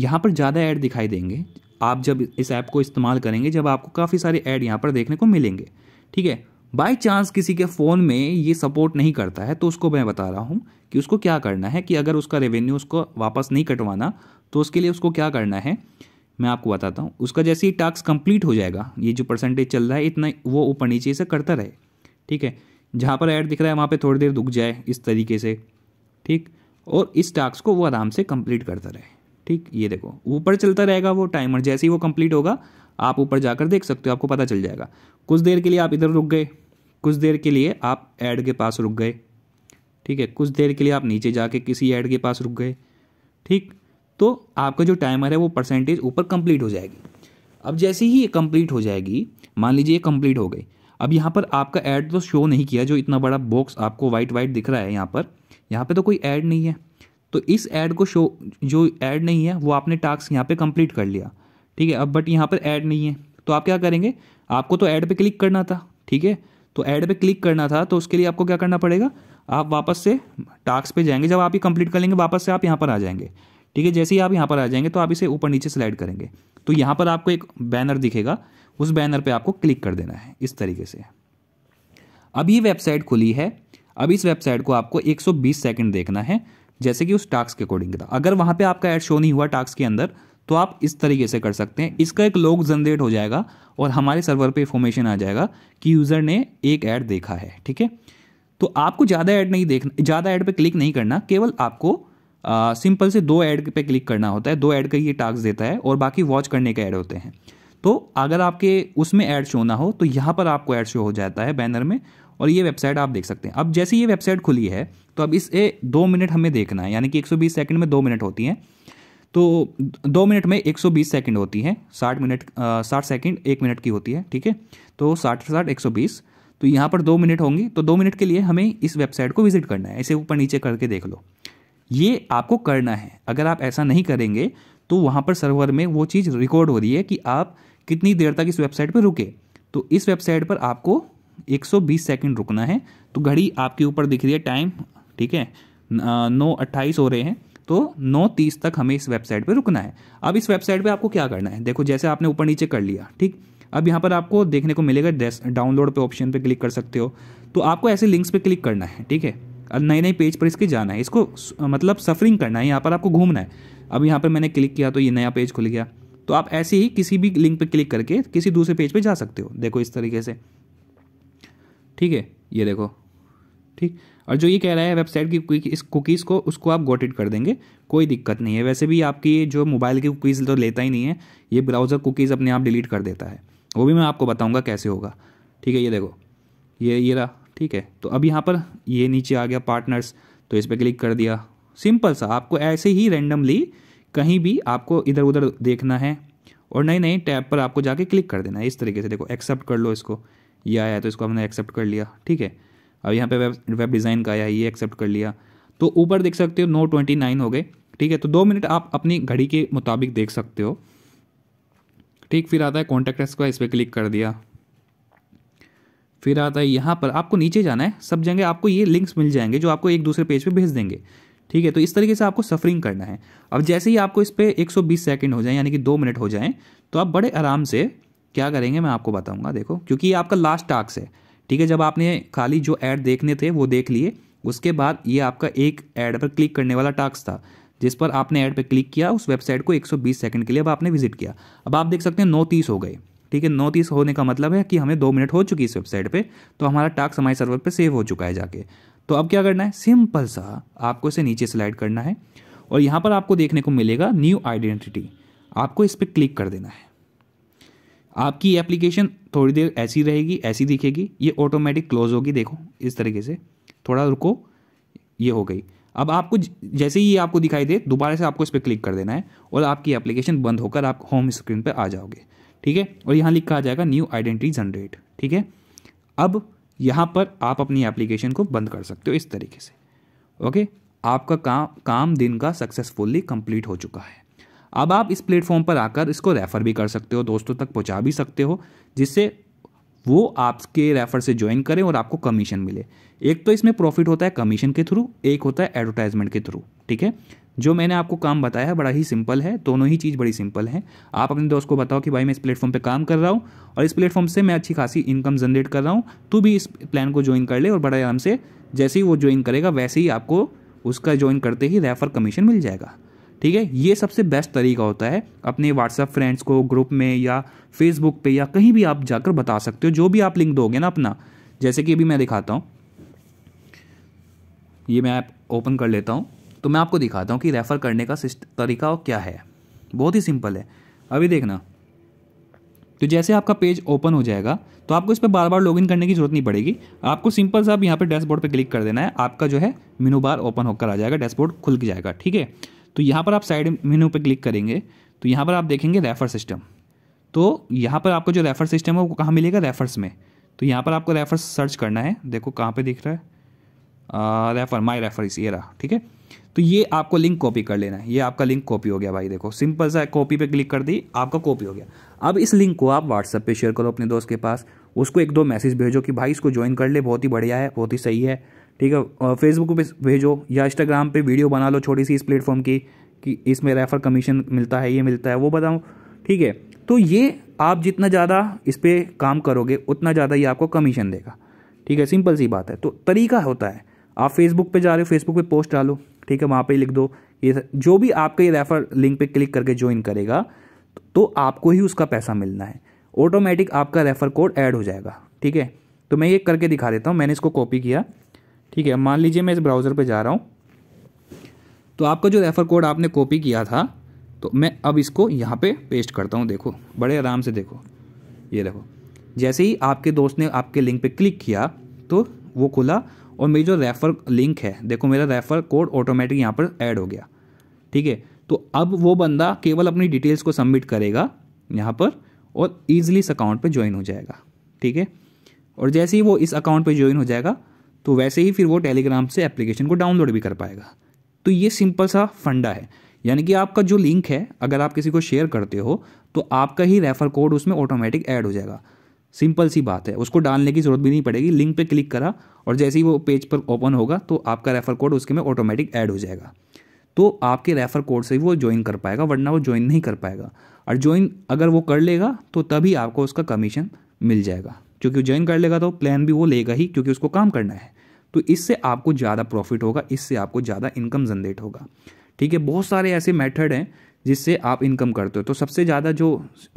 यहाँ पर ज़्यादा ऐड दिखाई देंगे आप जब इस ऐप को इस्तेमाल करेंगे जब आपको काफ़ी सारे ऐड यहाँ पर देखने को मिलेंगे ठीक है बाई चांस किसी के फ़ोन में ये सपोर्ट नहीं करता है तो उसको मैं बता रहा हूँ कि उसको क्या करना है कि अगर उसका रेवेन्यू उसको वापस नहीं कटवाना तो उसके लिए उसको क्या करना है मैं आपको बताता हूँ उसका जैसे ही टास्क कंप्लीट हो जाएगा ये जो परसेंटेज चल रहा है इतना वो ऊपर नीचे से करता रहे ठीक है जहाँ पर ऐड दिख रहा है वहाँ पर थोड़ी देर रुक जाए इस तरीके से ठीक और इस टास्क को वो आराम से कंप्लीट करता रहे ठीक ये देखो ऊपर चलता रहेगा वो टाइमर जैसे ही वो कंप्लीट होगा आप ऊपर जाकर देख सकते हो आपको पता चल जाएगा कुछ देर के लिए आप इधर रुक गए कुछ देर के लिए आप ऐड के पास रुक गए ठीक है कुछ देर के लिए आप नीचे जाके किसी ऐड के पास रुक गए ठीक तो आपका जो टाइमर है वो परसेंटेज ऊपर कंप्लीट हो जाएगी अब जैसे ही ये कंप्लीट हो जाएगी मान लीजिए ये कंप्लीट हो गई अब यहाँ पर आपका ऐड तो शो नहीं किया जो इतना बड़ा बॉक्स आपको वाइट वाइट दिख रहा है यहाँ पर यहाँ पे तो कोई ऐड नहीं है तो इस ऐड को शो जो ऐड नहीं है वो आपने टास्क यहाँ पे कंप्लीट कर लिया ठीक है अब बट यहाँ पर ऐड नहीं है तो आप क्या करेंगे आपको तो ऐड पे क्लिक करना था ठीक है तो ऐड पे क्लिक करना था तो उसके लिए आपको क्या करना पड़ेगा आप वापस से टास्क पे जाएंगे जब आप ये कंप्लीट कर लेंगे वापस से आप यहाँ पर आ जाएंगे ठीक है जैसे ही आप यहाँ पर आ जाएंगे तो आप इसे ऊपर नीचे स्लाइड करेंगे तो यहाँ पर आपको एक बैनर दिखेगा उस बैनर पर आपको क्लिक कर देना है इस तरीके से अब ये वेबसाइट खुली है अब इस वेबसाइट को आपको एक सेकंड देखना है जैसे कि उस टास्क के अकॉर्डिंग था अगर वहाँ पे आपका एड शो नहीं हुआ टास्क के अंदर तो आप इस तरीके से कर सकते हैं इसका एक लॉग जनरेट हो जाएगा और हमारे सर्वर पे इंफॉर्मेशन आ जाएगा कि यूज़र ने एक ऐड देखा है ठीक है तो आपको ज़्यादा ऐड नहीं देखना ज़्यादा ऐड पे क्लिक नहीं करना केवल आपको आ, सिंपल से दो ऐड पे क्लिक करना होता है दो ऐड का ये टास्क देता है और बाकी वॉच करने के ऐड होते हैं तो अगर आपके उसमें ऐड शो ना हो तो यहाँ पर आपको ऐड शो हो जाता है बैनर में और ये वेबसाइट आप देख सकते हैं अब जैसे ये वेबसाइट खुली है तो अब इसे दो मिनट हमें देखना है यानी कि 120 सेकंड में दो मिनट होती हैं तो दो मिनट में 120 सेकंड होती हैं 60 मिनट साठ सेकंड एक मिनट की होती है ठीक है तो साठ साठ एक तो यहाँ पर दो मिनट होंगी तो दो मिनट के लिए हमें इस वेबसाइट को विजिट करना है इसे ऊपर नीचे करके देख लो ये आपको करना है अगर आप ऐसा नहीं करेंगे तो वहाँ पर सर्वर में वो चीज़ रिकॉर्ड हो रही है कि आप कितनी देर तक इस वेबसाइट पर रुके तो इस वेबसाइट पर आपको 120 सेकंड रुकना है तो घड़ी आपके ऊपर दिख रही है टाइम ठीक है नौ अट्ठाईस हो रहे हैं तो 9:30 तक हमें इस वेबसाइट पर रुकना है अब इस वेबसाइट पर आपको क्या करना है देखो जैसे आपने ऊपर नीचे कर लिया ठीक अब यहाँ पर आपको देखने को मिलेगा डाउनलोड पे ऑप्शन पे क्लिक कर सकते हो तो आपको ऐसे लिंक्स पे क्लिक करना है ठीक है अब नए नए पेज पर इसके जाना है इसको मतलब सफरिंग करना है यहाँ पर आपको घूमना है अब यहाँ पर मैंने क्लिक किया तो ये नया पेज खुल गया तो आप ऐसे ही किसी भी लिंक पर क्लिक करके किसी दूसरे पेज पर जा सकते हो देखो इस तरीके से ठीक है ये देखो ठीक और जो ये कह रहा है वेबसाइट की इस कुकीज़ को उसको आप गोटेड कर देंगे कोई दिक्कत नहीं है वैसे भी आपकी जो मोबाइल की कुकीज़ तो लेता ही नहीं है ये ब्राउज़र कुकीज़ अपने आप डिलीट कर देता है वो भी मैं आपको बताऊँगा कैसे होगा ठीक है ये देखो ये ये रहा ठीक है तो अब यहाँ पर ये नीचे आ गया पार्टनर्स तो इस पर क्लिक कर दिया सिंपल सा आपको ऐसे ही रेंडमली कहीं भी आपको इधर उधर देखना है और नए नए टैब पर आपको जाके क्लिक कर देना है इस तरीके से देखो एक्सेप्ट कर लो इसको ये आया है तो इसको हमने एक्सेप्ट कर लिया ठीक है अब यहाँ पे वेब वेब डिज़ाइन का आया है ये एक्सेप्ट कर लिया तो ऊपर देख सकते हो नो ट्वेंटी नाइन हो गए ठीक है तो दो मिनट आप अपनी घड़ी के मुताबिक देख सकते हो ठीक फिर आता है कॉन्टैक्ट का इस पर क्लिक कर दिया फिर आता है यहाँ पर आपको नीचे जाना है सब जगह आपको ये लिंक्स मिल जाएंगे जो आपको एक दूसरे पेज पे भेज देंगे ठीक है तो इस तरीके से आपको सफरिंग करना है अब जैसे ही आपको इस पर एक सौ हो जाए यानी कि दो मिनट हो जाए तो आप बड़े आराम से क्या करेंगे मैं आपको बताऊंगा देखो क्योंकि ये आपका लास्ट टास्क है ठीक है जब आपने खाली जो ऐड देखने थे वो देख लिए उसके बाद ये आपका एक ऐड पर क्लिक करने वाला टास्क था जिस पर आपने ऐड पर क्लिक किया उस वेबसाइट को 120 सेकंड के लिए अब आपने विजिट किया अब आप देख सकते हैं नौ तीस हो गए ठीक है नौ तीस होने का मतलब है कि हमें दो मिनट हो चुकी इस वेबसाइट पर तो हमारा टास्क हमारे सर्वर पर सेव हो चुका है जाके तो अब क्या करना है सिंपल सा आपको इसे नीचे स्लाइड करना है और यहाँ पर आपको देखने को मिलेगा न्यू आइडेंटिटी आपको इस पर क्लिक कर देना है आपकी एप्लीकेशन थोड़ी देर ऐसी रहेगी ऐसी दिखेगी ये ऑटोमेटिक क्लोज होगी देखो इस तरीके से थोड़ा रुको ये हो गई अब आपको जैसे ही ये आपको दिखाई दे दोबारा से आपको इस पर क्लिक कर देना है और आपकी एप्लीकेशन बंद होकर आप होम स्क्रीन पर आ जाओगे ठीक है और यहाँ लिखा आ जाएगा न्यू आइडेंटिटी जनरेट ठीक है अब यहाँ पर आप अपनी एप्लीकेशन को बंद कर सकते हो इस तरीके से ओके आपका काम काम दिन का सक्सेसफुली कंप्लीट हो चुका है अब आप इस प्लेटफॉर्म पर आकर इसको रेफ़र भी कर सकते हो दोस्तों तक पहुँचा भी सकते हो जिससे वो आपके रेफ़र से ज्वाइन करें और आपको कमीशन मिले एक तो इसमें प्रॉफिट होता है कमीशन के थ्रू एक होता है एडवर्टाइजमेंट के थ्रू ठीक है जो मैंने आपको काम बताया है बड़ा ही सिंपल है दोनों ही चीज़ बड़ी सिंपल है आप अपने दोस्त को बताओ कि भाई मैं इस प्लेटफॉर्म पे काम कर रहा हूँ और इस प्लेटफॉर्म से मैं अच्छी खासी इनकम जनरेट कर रहा हूँ तू भी इस प्लान को ज्वाइन कर ले और बड़े आराम से जैसे ही वो ज्वाइन करेगा वैसे ही आपको उसका ज्वाइन करते ही रेफ़र कमीशन मिल जाएगा ठीक है ये सबसे बेस्ट तरीका होता है अपने व्हाट्सएप फ्रेंड्स को ग्रुप में या फेसबुक पे या कहीं भी आप जाकर बता सकते हो जो भी आप लिंक दोगे ना अपना जैसे कि अभी मैं दिखाता हूँ ये मैं ऐप ओपन कर लेता हूँ तो मैं आपको दिखाता हूँ कि रेफ़र करने का तरीका क्या है बहुत ही सिंपल है अभी देखना तो जैसे आपका पेज ओपन हो जाएगा तो आपको इस पर बार बार लॉगिन करने की जरूरत नहीं पड़ेगी आपको सिंपल सा आप यहाँ पर डैशबोर्ड पर क्लिक कर देना है आपका जो है मेनू बार ओपन होकर आ जाएगा डैशबोर्ड खुल जाएगा ठीक है तो यहाँ पर आप साइड मेनू पर क्लिक करेंगे तो यहाँ पर आप देखेंगे रेफर सिस्टम तो यहाँ पर आपको जो रेफर सिस्टम है वो कहाँ मिलेगा रेफर्स में तो यहाँ पर आपको रेफर सर्च करना है देखो कहाँ पे दिख रहा है आ, रेफर माई रेफर इस ये रहा ठीक है तो ये आपको लिंक कॉपी कर लेना है ये आपका लिंक कॉपी हो गया भाई देखो सिंपल सा कॉपी पे क्लिक कर दी आपका कॉपी हो गया अब इस लिंक को आप व्हाट्सएप पे शेयर करो अपने दोस्त के पास उसको एक दो मैसेज भेजो कि भाई इसको ज्वाइन कर ले बहुत ही बढ़िया है बहुत ही सही है ठीक है फेसबुक पे भेजो या इंस्टाग्राम पे वीडियो बना लो छोटी सी इस प्लेटफॉर्म की कि इसमें रेफ़र कमीशन मिलता है ये मिलता है वो बताओ ठीक है तो ये आप जितना ज़्यादा इस पर काम करोगे उतना ज़्यादा ये आपको कमीशन देगा ठीक है सिंपल सी बात है तो तरीका होता है आप फेसबुक पे जा रहे हो फेसबुक पे पोस्ट डालो ठीक है वहाँ पे लिख दो ये जो भी आपका ये रेफ़र लिंक पे क्लिक करके ज्वाइन करेगा तो आपको ही उसका पैसा मिलना है ऑटोमेटिक आपका रेफ़र कोड ऐड हो जाएगा ठीक है तो मैं ये करके दिखा देता हूँ मैंने इसको कॉपी किया ठीक है मान लीजिए मैं इस ब्राउज़र पर जा रहा हूँ तो आपका जो रेफ़र कोड आपने कॉपी किया था तो मैं अब इसको यहाँ पे पेस्ट करता हूँ देखो बड़े आराम से देखो ये देखो जैसे ही आपके दोस्त ने आपके लिंक पे क्लिक किया तो वो खुला और मेरी जो रेफ़र लिंक है देखो मेरा रेफ़र कोड ऑटोमेटिक यहाँ पर ऐड हो गया ठीक है तो अब वो बंदा केवल अपनी डिटेल्स को सबमिट करेगा यहाँ पर और ईजिली इस अकाउंट पर ज्वाइन हो जाएगा ठीक है और जैसे ही वो इस अकाउंट पर ज्वाइन हो जाएगा तो वैसे ही फिर वो टेलीग्राम से एप्लीकेशन को डाउनलोड भी कर पाएगा तो ये सिंपल सा फंडा है यानी कि आपका जो लिंक है अगर आप किसी को शेयर करते हो तो आपका ही रेफर कोड उसमें ऑटोमेटिक ऐड हो जाएगा सिंपल सी बात है उसको डालने की ज़रूरत भी नहीं पड़ेगी लिंक पे क्लिक करा और जैसे ही वो पेज पर ओपन होगा तो आपका रेफर कोड उसके में ऑटोमेटिक ऐड हो जाएगा तो आपके रेफर कोड से वो ज्वाइन कर पाएगा वरना वो ज्वाइन नहीं कर पाएगा और ज्वाइन अगर वो कर लेगा तो तभी आपको उसका कमीशन मिल जाएगा क्योंकि ज्वाइन कर लेगा तो प्लान भी वो लेगा ही क्योंकि उसको काम करना है तो इससे आपको ज़्यादा प्रॉफिट होगा इससे आपको ज़्यादा इनकम जनरेट होगा ठीक है बहुत सारे ऐसे मेथड हैं जिससे आप इनकम करते हो तो सबसे ज़्यादा जो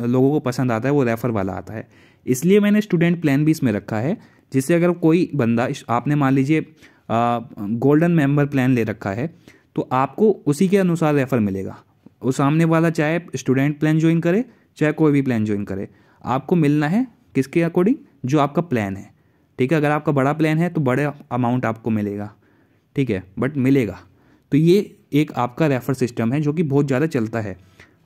लोगों को पसंद आता है वो रेफ़र वाला आता है इसलिए मैंने स्टूडेंट प्लान भी इसमें रखा है जिससे अगर कोई बंदा आपने मान लीजिए गोल्डन मेंबर प्लान ले रखा है तो आपको उसी के अनुसार रेफ़र मिलेगा वो सामने वाला चाहे स्टूडेंट प्लान ज्वाइन करे चाहे कोई भी प्लान ज्वाइन करे आपको मिलना है किसके अकॉर्डिंग जो आपका प्लान है ठीक है अगर आपका बड़ा प्लान है तो बड़े अमाउंट आपको मिलेगा ठीक है बट मिलेगा तो ये एक आपका रेफर सिस्टम है जो कि बहुत ज़्यादा चलता है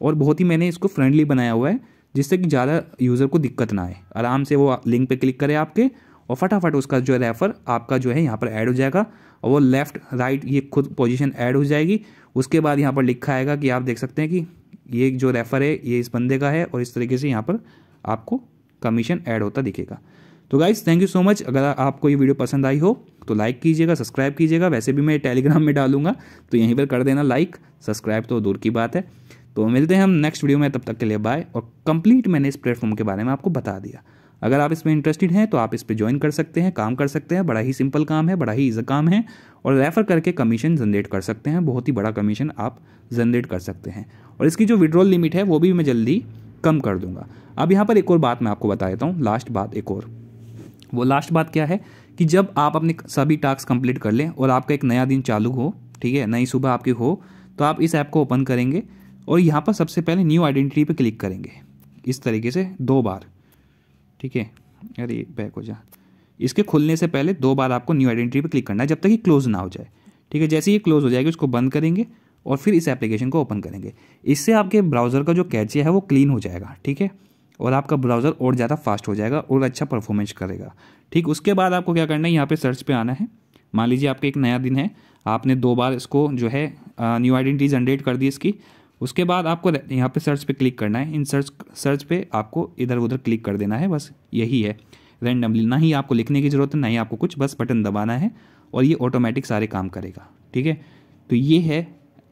और बहुत ही मैंने इसको फ्रेंडली बनाया हुआ है जिससे कि ज़्यादा यूज़र को दिक्कत ना आए आराम से वो लिंक पे क्लिक करे आपके और फटाफट उसका जो रेफ़र आपका जो है यहाँ पर ऐड हो जाएगा और वो लेफ़्ट राइट ये खुद पोजीशन ऐड हो जाएगी उसके बाद यहाँ पर लिखा आएगा कि आप देख सकते हैं कि ये जो रेफ़र है ये इस बंदे का है और इस तरीके से यहाँ पर आपको कमीशन ऐड होता दिखेगा तो guys thank you so much अगर आपको ये वीडियो पसंद आई हो तो लाइक कीजिएगा सब्सक्राइब कीजिएगा वैसे भी मैं टेलीग्राम में डालूंगा तो यहीं पर कर देना लाइक सब्सक्राइब तो दूर की बात है तो मिलते हैं हम नेक्स्ट वीडियो में तब तक के लिए बाय और कंप्लीट मैंने इस प्लेटफॉर्म के बारे में आपको बता दिया अगर आप इसमें इंटरेस्टेड हैं तो आप इस पर ज्वाइन कर सकते हैं काम कर सकते हैं बड़ा ही सिंपल काम है बड़ा ही ईजा काम है और रेफ़र करके कमीशन जनरेट कर सकते हैं बहुत ही बड़ा कमीशन आप जनरेट कर सकते हैं और इसकी जो विड्रॉल लिमिट है वो भी मैं जल्दी कम कर दूंगा अब यहाँ पर एक और बात मैं आपको बता देता हूँ लास्ट बात एक और वो लास्ट बात क्या है कि जब आप अपने सभी टास्क कंप्लीट कर लें और आपका एक नया दिन चालू हो ठीक है नई सुबह आपकी हो तो आप इस ऐप को ओपन करेंगे और यहाँ पर सबसे पहले न्यू आइडेंटिटी पर क्लिक करेंगे इस तरीके से दो बार ठीक है अरे बैक हो जा इसके खुलने से पहले दो बार आपको न्यू आइडेंटिटी पर क्लिक करना है जब तक ये क्लोज़ ना हो जाए ठीक है जैसे ये क्लोज़ हो जाएगी उसको बंद करेंगे और फिर इस एप्लीकेशन को ओपन करेंगे इससे आपके ब्राउज़र का जो कैचे है वो क्लीन हो जाएगा ठीक है और आपका ब्राउज़र और ज़्यादा फास्ट हो जाएगा और अच्छा परफॉर्मेंस करेगा ठीक उसके बाद आपको क्या करना है यहाँ पे सर्च पे आना है मान लीजिए आपका एक नया दिन है आपने दो बार इसको जो है न्यू आइडेंटिटी जनरेट कर दी इसकी उसके बाद आपको यहाँ पे सर्च पे क्लिक करना है इन सर्च सर्च पे आपको इधर उधर क्लिक कर देना है बस यही है रैंडमली ना ही आपको लिखने की ज़रूरत है ना ही आपको कुछ बस बटन दबाना है और ये ऑटोमेटिक सारे काम करेगा ठीक है तो ये है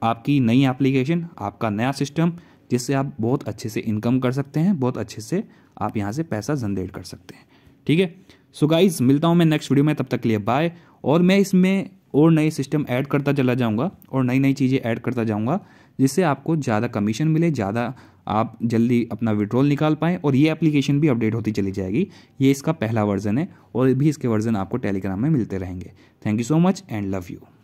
आपकी नई एप्लीकेशन आपका नया सिस्टम जिससे आप बहुत अच्छे से इनकम कर सकते हैं बहुत अच्छे से आप यहाँ से पैसा जनरेट कर सकते हैं ठीक है सो गाइज मिलता हूँ मैं नेक्स्ट वीडियो में तब तक के लिए बाय और मैं इसमें और नए सिस्टम ऐड करता चला जाऊँगा और नई नई चीज़ें ऐड करता जाऊँगा जिससे आपको ज़्यादा कमीशन मिले ज़्यादा आप जल्दी अपना विड्रॉल निकाल पाएँ और ये एप्लीकेशन भी अपडेट होती चली जाएगी ये इसका पहला वर्जन है और भी इसके वर्जन आपको टेलीग्राम में मिलते रहेंगे thank you so much and love you